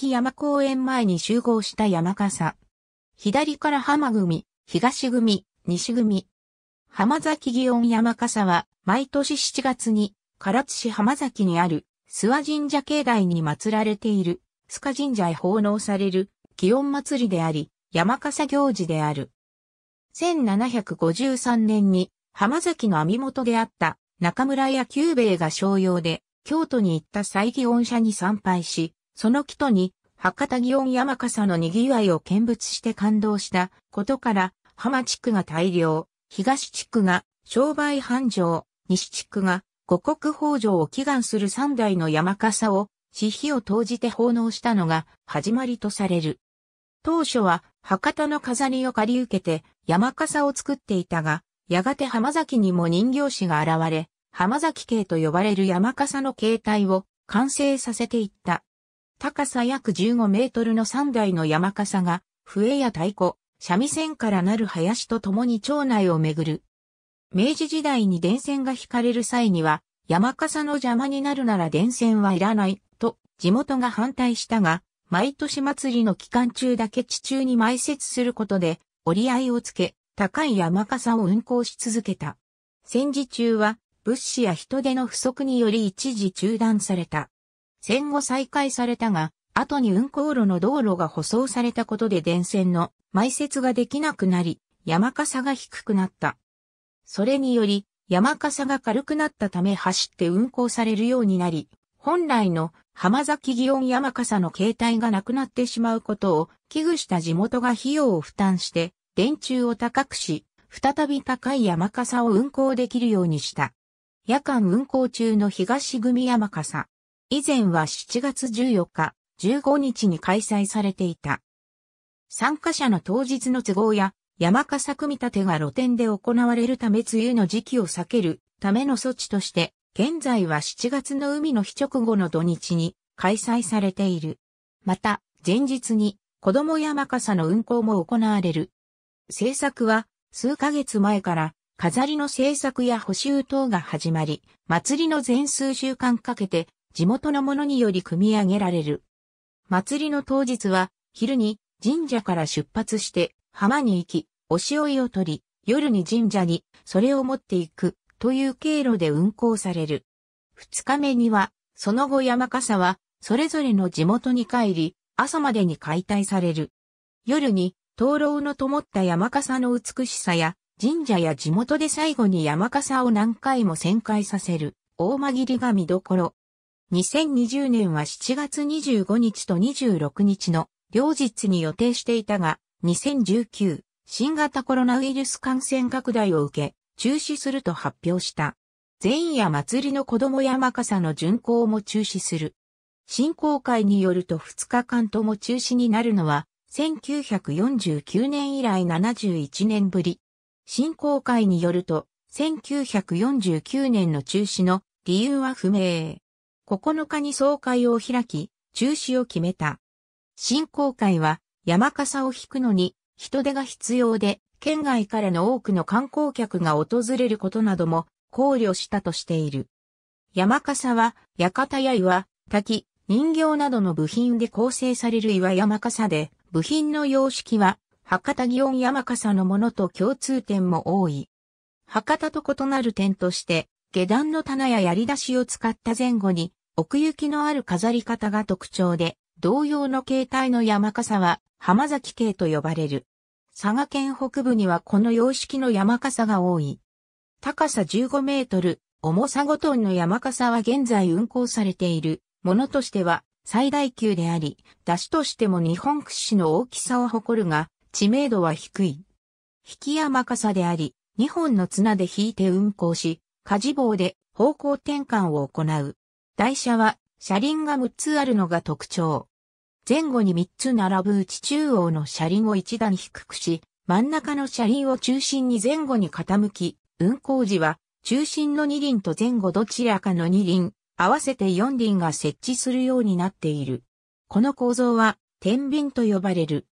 引山公園前に集合した山笠。左から浜組、東組、西組。浜崎祇園山笠は、毎年7月に、唐津市浜崎にある、諏訪神社境内に祀られている、須賀神社へ奉納される、祇園祭りであり、山笠行事である。1753年に、浜崎の網元であった、中村屋久兵衛が商用で、京都に行った再祇園社に参拝し、その木とに、博多祇園山笠の賑わいを見物して感動したことから、浜地区が大量、東地区が商売繁盛、西地区が五国豊穣を祈願する三代の山笠を、慈費を投じて奉納したのが始まりとされる。当初は博多の飾りを借り受けて山笠を作っていたが、やがて浜崎にも人形師が現れ、浜崎系と呼ばれる山笠の形態を完成させていった。高さ約15メートルの3台の山笠が、笛や太鼓、三味線からなる林と共に町内を巡る。明治時代に電線が引かれる際には、山笠の邪魔になるなら電線はいらない、と地元が反対したが、毎年祭りの期間中だけ地中に埋設することで、折り合いをつけ、高い山笠を運行し続けた。戦時中は、物資や人手の不足により一時中断された。戦後再開されたが、後に運行路の道路が舗装されたことで電線の埋設ができなくなり、山笠が低くなった。それにより、山笠が軽くなったため走って運行されるようになり、本来の浜崎祇園山笠の形態がなくなってしまうことを危惧した地元が費用を負担して、電柱を高くし、再び高い山笠を運行できるようにした。夜間運行中の東組山笠。以前は7月14日、15日に開催されていた。参加者の当日の都合や山笠組み立てが露店で行われるため梅雨の時期を避けるための措置として、現在は7月の海の日直後の土日に開催されている。また、前日に子供山笠の運行も行われる。制作は数ヶ月前から飾りの制作や補修等が始まり、祭りの全数週間かけて地元の者により組み上げられる。祭りの当日は、昼に神社から出発して浜に行き、おしおいを取り、夜に神社にそれを持っていくという経路で運行される。二日目には、その後山笠は、それぞれの地元に帰り、朝までに解体される。夜に、灯籠の灯った山笠の美しさや、神社や地元で最後に山笠を何回も旋回させる、大間切りが見どころ。2020年は7月25日と26日の両日に予定していたが、2019新型コロナウイルス感染拡大を受け、中止すると発表した。前夜祭りの子供山笠の巡行も中止する。振興会によると2日間とも中止になるのは、1949年以来71年ぶり。振興会によると、1949年の中止の理由は不明。9日に総会を開き、中止を決めた。振興会は山笠を引くのに人手が必要で、県外からの多くの観光客が訪れることなども考慮したとしている。山笠は、館や岩、滝、人形などの部品で構成される岩山笠で、部品の様式は、博多祇園山笠のものと共通点も多い。博多と異なる点として、下段の棚や槍出しを使った前後に奥行きのある飾り方が特徴で、同様の形態の山笠は浜崎系と呼ばれる。佐賀県北部にはこの様式の山笠が多い。高さ15メートル、重さ5トンの山笠は現在運行されているものとしては最大級であり、出しとしても日本屈指の大きさを誇るが、知名度は低い。引き山笠であり、2本の綱で引いて運行し、火事棒で方向転換を行う。台車は車輪が6つあるのが特徴。前後に3つ並ぶうち中央の車輪を一段低くし、真ん中の車輪を中心に前後に傾き、運行時は中心の2輪と前後どちらかの2輪、合わせて4輪が設置するようになっている。この構造は、天秤と呼ばれる。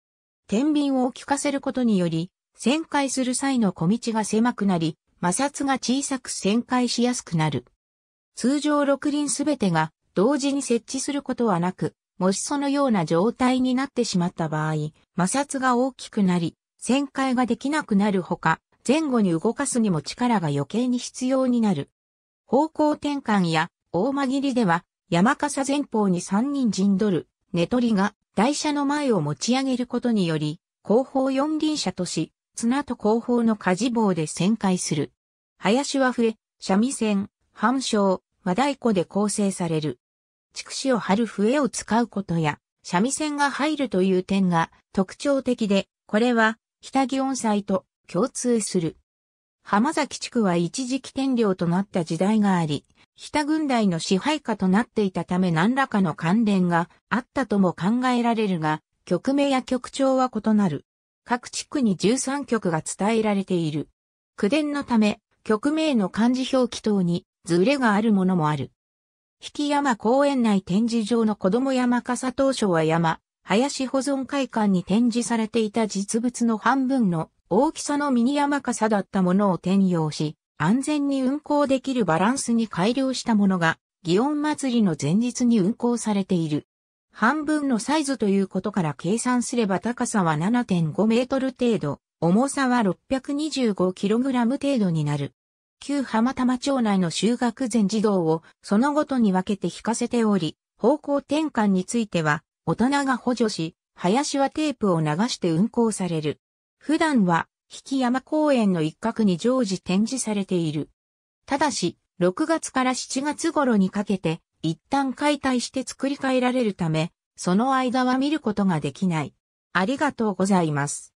天秤を効かせることにより、旋回する際の小道が狭くなり、摩擦が小さく旋回しやすくなる。通常6輪すべてが同時に設置することはなく、もしそのような状態になってしまった場合、摩擦が大きくなり、旋回ができなくなるほか、前後に動かすにも力が余計に必要になる。方向転換や大間切りでは、山笠前方に3人陣取る、寝取りが台車の前を持ち上げることにより、後方四輪車とし、綱と後方の火事棒で旋回する。林は笛、三味線、半鐘、和太鼓で構成される。畜子を張る笛を使うことや、三味線が入るという点が特徴的で、これは、北祇音祭と共通する。浜崎地区は一時期天領となった時代があり、北軍大の支配下となっていたため何らかの関連があったとも考えられるが、曲名や曲調は異なる。各地区に13曲が伝えられている。区伝のため、曲名の漢字表記等にズレがあるものもある。引山公園内展示場の子供山笠当初は山、林保存会館に展示されていた実物の半分の大きさのミニ山笠だったものを転用し、安全に運行できるバランスに改良したものが、祇園祭りの前日に運行されている。半分のサイズということから計算すれば高さは7.5メートル程度、重さは6 2 5ラム程度になる。旧浜玉町内の修学前児童をそのごとに分けて引かせており、方向転換については大人が補助し、林はテープを流して運行される。普段は、引山公園の一角に常時展示されている。ただし、6月から7月頃にかけて、一旦解体して作り変えられるため、その間は見ることができない。ありがとうございます。